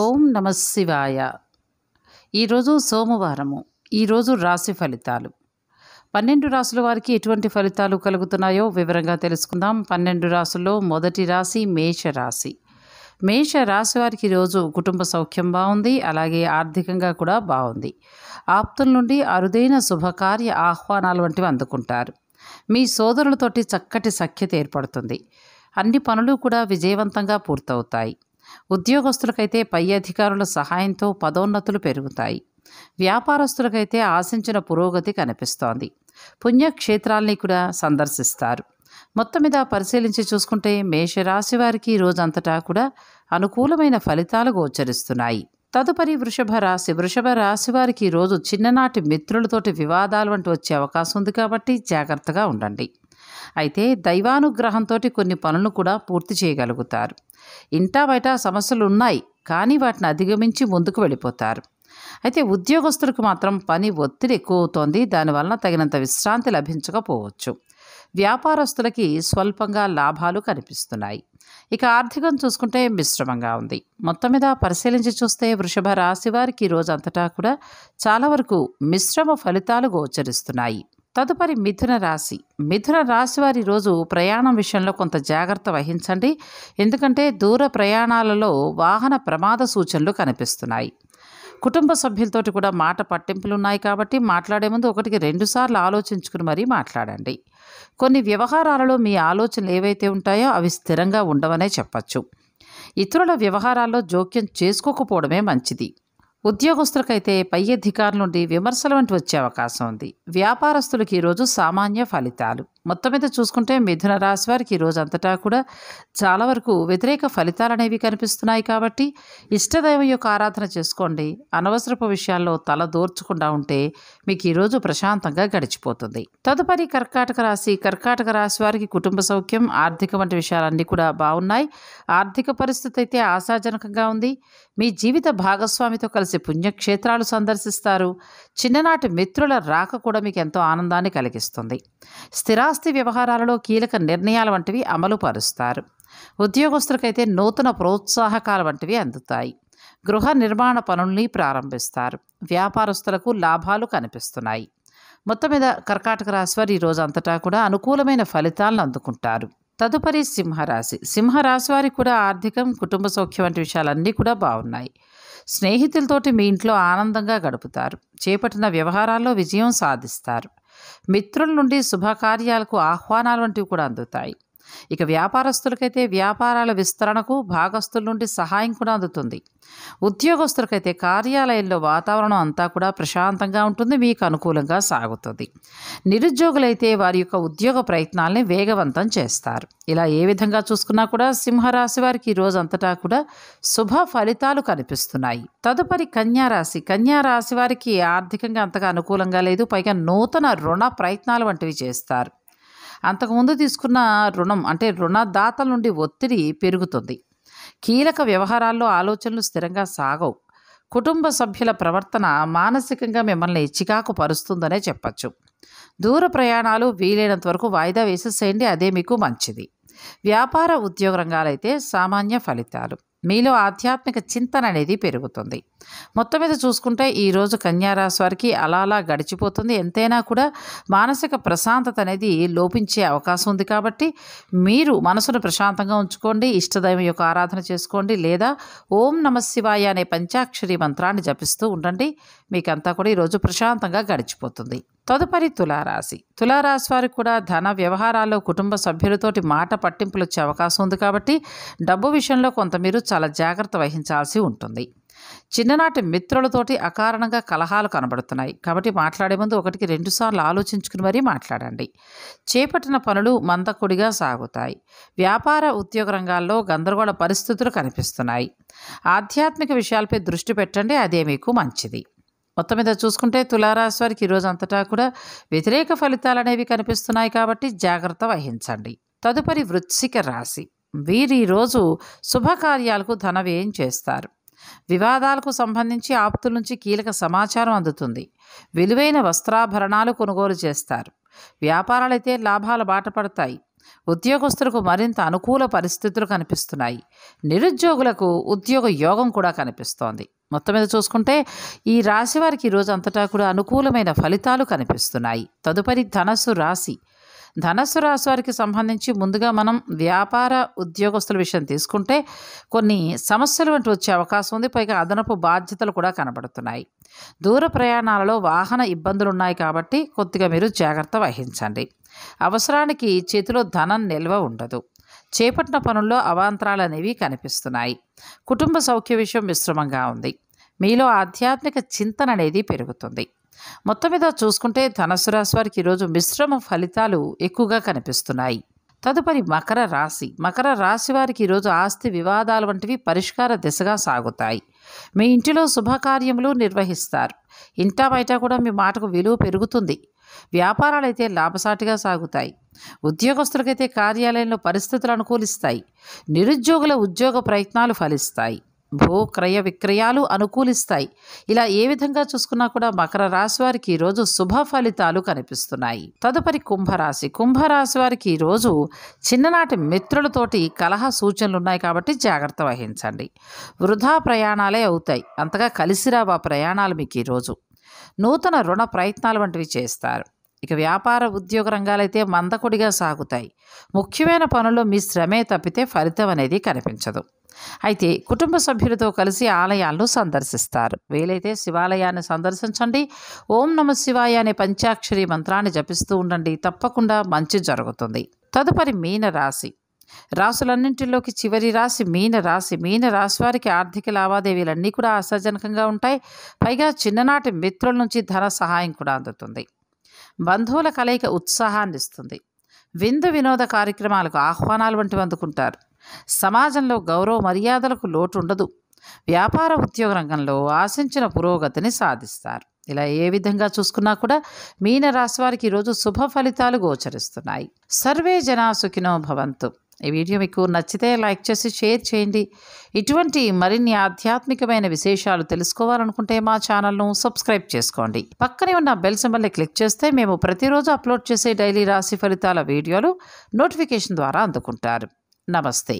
ఓం నమ శివాయ ఈరోజు సోమవారము ఈరోజు రాశి ఫలితాలు పన్నెండు రాసుల వారికి ఎటువంటి ఫలితాలు కలుగుతున్నాయో వివరంగా తెలుసుకుందాం పన్నెండు రాసుల్లో మొదటి రాశి మేషరాశి మేష రాశి వారికి రోజు కుటుంబ సౌఖ్యం బాగుంది అలాగే ఆర్థికంగా కూడా బాగుంది ఆప్తుల నుండి అరుదైన శుభకార్య ఆహ్వానాలు వంటివి అందుకుంటారు మీ సోదరులతోటి చక్కటి సఖ్యత ఏర్పడుతుంది అన్ని పనులు కూడా విజయవంతంగా పూర్తవుతాయి ఉద్యోగస్తులకైతే పై అధికారుల సహాయంతో పదోన్నతులు పెరుగుతాయి వ్యాపారస్తులకైతే ఆశించిన పురోగతి కనిపిస్తోంది పుణ్యక్షేత్రాల్ని కూడా సందర్శిస్తారు మొత్తం మీద పరిశీలించి చూసుకుంటే మేషరాశి వారికి రోజంతటా కూడా అనుకూలమైన ఫలితాలు గోచరిస్తున్నాయి తదుపరి వృషభ రాశి వృషభ రాశి వారికి రోజు చిన్ననాటి మిత్రులతోటి వివాదాలు వంటి వచ్చే అవకాశం ఉంది కాబట్టి జాగ్రత్తగా ఉండండి అయితే దైవానుగ్రహంతో కొన్ని పనులు కూడా పూర్తి చేయగలుగుతారు ఇంటా బయట సమస్యలు ఉన్నాయి కానీ వాటిని అధిగమించి ముందుకు వెళ్ళిపోతారు అయితే ఉద్యోగస్తులకు మాత్రం పని ఒత్తిడి ఎక్కువ అవుతోంది దానివలన తగినంత విశ్రాంతి లభించకపోవచ్చు వ్యాపారస్తులకి స్వల్పంగా లాభాలు కనిపిస్తున్నాయి ఇక ఆర్థికం చూసుకుంటే మిశ్రమంగా ఉంది మొత్తం మీద పరిశీలించి చూస్తే వృషభ రాశి వారికి రోజంతటా కూడా చాలా వరకు మిశ్రమ ఫలితాలు గోచరిస్తున్నాయి తదుపరి మిథున రాశి మిథున రాశి వారి రోజు ప్రయాణం విషయంలో కొంత జాగ్రత్త వహించండి ఎందుకంటే దూర ప్రయాణాలలో వాహన ప్రమాద సూచనలు కనిపిస్తున్నాయి కుటుంబ సభ్యులతోటి కూడా మాట పట్టింపులు ఉన్నాయి కాబట్టి మాట్లాడే ముందు ఒకటికి రెండుసార్లు ఆలోచించుకుని మరీ మాట్లాడండి కొన్ని వ్యవహారాలలో మీ ఆలోచనలు ఏవైతే ఉంటాయో అవి స్థిరంగా ఉండవనే చెప్పచ్చు ఇతరుల వ్యవహారాల్లో జోక్యం చేసుకోకపోవడమే మంచిది ఉద్యోగస్తులకైతే పై అధికారుల నుండి విమర్శల వంటి వచ్చే అవకాశం ఉంది వ్యాపారస్తులకు ఈరోజు సామాన్య ఫలితాలు మొత్తం మీద చూసుకుంటే మిథున రాశి వారికి అంతటా కూడా చాలా వరకు వ్యతిరేక ఫలితాలు అనేవి కనిపిస్తున్నాయి కాబట్టి ఇష్టదైవం యొక్క ఆరాధన చేసుకోండి అనవసరపు విషయాల్లో తల దోర్చకుండా ఉంటే మీకు ఈరోజు ప్రశాంతంగా గడిచిపోతుంది తదుపరి కర్కాటక రాశి కర్కాటక రాశి వారికి కుటుంబ సౌఖ్యం ఆర్థిక వంటి విషయాలన్నీ కూడా బాగున్నాయి ఆర్థిక పరిస్థితి అయితే ఆశాజనకంగా ఉంది మీ జీవిత భాగస్వామితో కలిసి పుణ్యక్షేత్రాలు సందర్శిస్తారు చిన్ననాటి మిత్రుల రాక కూడా మీకు ఎంతో ఆనందాన్ని కలిగిస్తుంది స్థిరా స్థిరాస్తి వ్యవహారాలలో కీలక నిర్ణయాల వంటివి అమలు పరుస్తారు ఉద్యోగస్తులకైతే నూతన ప్రోత్సాహకాలు వంటివి అందుతాయి గృహ నిర్మాణ పనుల్ని ప్రారంభిస్తారు వ్యాపారస్తులకు లాభాలు కనిపిస్తున్నాయి మొత్తం మీద కర్కాటక రాశివారు ఈ రోజు అంతటా కూడా అనుకూలమైన ఫలితాలను అందుకుంటారు తదుపరి సింహరాశి సింహరాశి వారి కూడా ఆర్థికం కుటుంబ సౌఖ్యం వంటి విషయాలన్నీ కూడా బాగున్నాయి స్నేహితులతోటి మీ ఇంట్లో ఆనందంగా గడుపుతారు చేపట్టిన వ్యవహారాల్లో విజయం సాధిస్తారు మిత్రుల నుండి శుభకార్యాలకు ఆహ్వానాలు వంటివి కూడా అందుతాయి ఇక వ్యాపారస్తులకైతే వ్యాపారాల విస్తరణకు భాగస్తుల నుండి సహాయం కూడా అందుతుంది ఉద్యోగస్తులకైతే కార్యాలయంలో వాతావరణం అంతా కూడా ప్రశాంతంగా ఉంటుంది మీకు అనుకూలంగా సాగుతుంది నిరుద్యోగులైతే వారి యొక్క ఉద్యోగ ప్రయత్నాల్ని వేగవంతం చేస్తారు ఇలా ఏ విధంగా చూసుకున్నా కూడా సింహరాశి వారికి ఈ అంతటా కూడా శుభ ఫలితాలు కనిపిస్తున్నాయి తదుపరి కన్యారాశి కన్యారాశి వారికి ఆర్థికంగా అంతగా అనుకూలంగా లేదు పైగా నూతన రుణ ప్రయత్నాలు వంటివి చేస్తారు అంతకుముందు తీసుకున్న రుణం అంటే రుణదాతల నుండి ఒత్తిడి పెరుగుతుంది కీలక వ్యవహారాల్లో ఆలోచనలు స్థిరంగా సాగవు కుటుంబ సభ్యుల ప్రవర్తన మానసికంగా మిమ్మల్ని చికాకు పరుస్తుందనే చెప్పచ్చు దూర ప్రయాణాలు వీలైనంత వరకు వాయిదా వేసేసేయండి అదే మీకు మంచిది వ్యాపార ఉద్యోగ రంగాలైతే సామాన్య ఫలితాలు మీలో ఆధ్యాత్మిక చింతన అనేది పెరుగుతుంది మొత్తం మీద చూసుకుంటే ఈరోజు కన్యారాశి వారికి అలా అలా గడిచిపోతుంది ఎంతైనా కూడా మానసిక ప్రశాంతత అనేది లోపించే అవకాశం ఉంది కాబట్టి మీరు మనసును ప్రశాంతంగా ఉంచుకోండి ఇష్టదైవం యొక్క ఆరాధన చేసుకోండి లేదా ఓం నమ శివాయ అనే పంచాక్షరి మంత్రాన్ని జపిస్తూ ఉండండి మీకంతా కూడా ఈరోజు ప్రశాంతంగా గడిచిపోతుంది తదుపరి తులారాశి తులారాశి వారు కూడా ధన వ్యవహారాల్లో కుటుంబ సభ్యులతోటి మాట పట్టింపులు వచ్చే అవకాశం ఉంది కాబట్టి డబ్బు విషయంలో కొంత మీరు చాలా జాగ్రత్త వహించాల్సి ఉంటుంది చిన్ననాటి మిత్రులతోటి అకారణంగా కలహాలు కనబడుతున్నాయి కాబట్టి మాట్లాడే ముందు ఒకటికి రెండుసార్లు ఆలోచించుకుని మరీ మాట్లాడండి చేపట్టిన పనులు మందకుడిగా సాగుతాయి వ్యాపార ఉద్యోగ రంగాల్లో గందరగోళ పరిస్థితులు కనిపిస్తున్నాయి ఆధ్యాత్మిక విషయాలపై దృష్టి పెట్టండి అదే మీకు మంచిది మొత్తం మీద చూసుకుంటే తులారాశి వారికి ఈరోజు అంతటా కూడా వ్యతిరేక ఫలితాలు అనేవి కనిపిస్తున్నాయి కాబట్టి జాగ్రత్త వహించండి తదుపరి వృత్సిక రాశి వీరు ఈరోజు శుభకార్యాలకు ధన వ్యయం చేస్తారు వివాదాలకు సంబంధించి ఆప్తుల నుంచి కీలక సమాచారం అందుతుంది విలువైన వస్త్రాభరణాలు కొనుగోలు చేస్తారు వ్యాపారాలైతే లాభాల బాట పడతాయి ఉద్యోగస్తులకు మరింత అనుకూల పరిస్థితులు కనిపిస్తున్నాయి నిరుద్యోగులకు ఉద్యోగ యోగం కూడా కనిపిస్తోంది మొత్తం మీద చూసుకుంటే ఈ రాశి వారికి ఈరోజు అంతటా కూడా అనుకూలమైన ఫలితాలు కనిపిస్తున్నాయి తదుపరి ధనస్సు రాశి ధనస్సు రాశి వారికి సంబంధించి ముందుగా మనం వ్యాపార ఉద్యోగస్తుల విషయం తీసుకుంటే కొన్ని సమస్యలు వంటి వచ్చే అవకాశం ఉంది పైగా అదనపు బాధ్యతలు కూడా కనబడుతున్నాయి దూర ప్రయాణాలలో వాహన ఇబ్బందులు ఉన్నాయి కాబట్టి కొద్దిగా మీరు జాగ్రత్త వహించండి అవసరానికి చేతిలో ధనం నిల్వ ఉండదు చేపట్టిన పనుల్లో అవాంతరాలు అనేవి కనిపిస్తున్నాయి కుటుంబ సౌఖ్య విషయం మిశ్రమంగా ఉంది మీలో ఆధ్యాత్మిక చింతన అనేది పెరుగుతుంది మొత్తం మీద చూసుకుంటే ధనస్సు రాశి వారికి ఈరోజు మిశ్రమ ఫలితాలు ఎక్కువగా కనిపిస్తున్నాయి తదుపరి మకర రాశి మకర రాశి వారికి ఈరోజు ఆస్తి వివాదాలు వంటివి పరిష్కార దిశగా సాగుతాయి మీ ఇంటిలో శుభకార్యములు నిర్వహిస్తారు ఇంటా బయట కూడా మీ మాటకు విలువ పెరుగుతుంది వ్యాపారాలు అయితే లాభసాటిగా సాగుతాయి ఉద్యోగస్తులకైతే కార్యాలయంలో పరిస్థితులు అనుకూలిస్తాయి నిరుద్యోగుల ఉద్యోగ ప్రయత్నాలు ఫలిస్తాయి భూ క్రయ విక్రయాలు అనుకూలిస్తాయి ఇలా ఏ విధంగా చూసుకున్నా కూడా మకర రాశి వారికి ఈరోజు శుభ ఫలితాలు కనిపిస్తున్నాయి తదుపరి కుంభరాశి కుంభరాశి వారికి ఈరోజు చిన్ననాటి మిత్రులతోటి కలహ సూచనలు ఉన్నాయి కాబట్టి జాగ్రత్త వహించండి వృధా ప్రయాణాలే అవుతాయి అంతగా కలిసిరావా ప్రయాణాలు మీకు ఈరోజు నూతన రుణ ప్రయత్నాలు వంటివి చేస్తారు ఇక వ్యాపార ఉద్యోగ రంగాలైతే మందకొడిగా సాగుతాయి ముఖ్యమైన పనుల్లో మీ శ్రమే తప్పితే ఫలితం అనేది కనిపించదు అయితే కుటుంబ సభ్యులతో కలిసి ఆలయాలను సందర్శిస్తారు వీలైతే శివాలయాన్ని సందర్శించండి ఓం నమ శివాయ అనే పంచాక్షరి మంత్రాన్ని జపిస్తూ ఉండండి తప్పకుండా మంచి జరుగుతుంది తదుపరి మీన రాశి రాసులన్నింటిలోకి చివరి రాశి మీన రాశి మీన రాశి వారికి ఆర్థిక లావాదేవీలన్నీ కూడా ఆశాజనకంగా ఉంటాయి పైగా చిన్ననాటి మిత్రుల నుంచి ధన సహాయం కూడా అందుతుంది బంధువుల కలయిక ఉత్సాహాన్ని ఇస్తుంది విందు వినోద కార్యక్రమాలకు ఆహ్వానాలు వంటివి అందుకుంటారు సమాజంలో గౌరవ మర్యాదలకు లోటు ఉండదు వ్యాపార ఉద్యోగ రంగంలో ఆశించిన పురోగతిని సాధిస్తారు ఇలా ఏ విధంగా చూసుకున్నా కూడా మీన రాశి వారికి ఈరోజు శుభ ఫలితాలు గోచరిస్తున్నాయి సర్వే జనా సుఖినో భవంతు ఈ వీడియో మీకు నచ్చితే లైక్ చేసి షేర్ చేయండి ఇటువంటి మరిన్ని ఆధ్యాత్మికమైన విశేషాలు తెలుసుకోవాలనుకుంటే మా ఛానల్ను సబ్స్క్రైబ్ చేసుకోండి పక్కనే ఉన్న బెల్ సింబల్ని క్లిక్ చేస్తే మేము ప్రతిరోజు అప్లోడ్ చేసే డైలీ రాశి ఫలితాల వీడియోలు నోటిఫికేషన్ ద్వారా అందుకుంటారు నమస్తే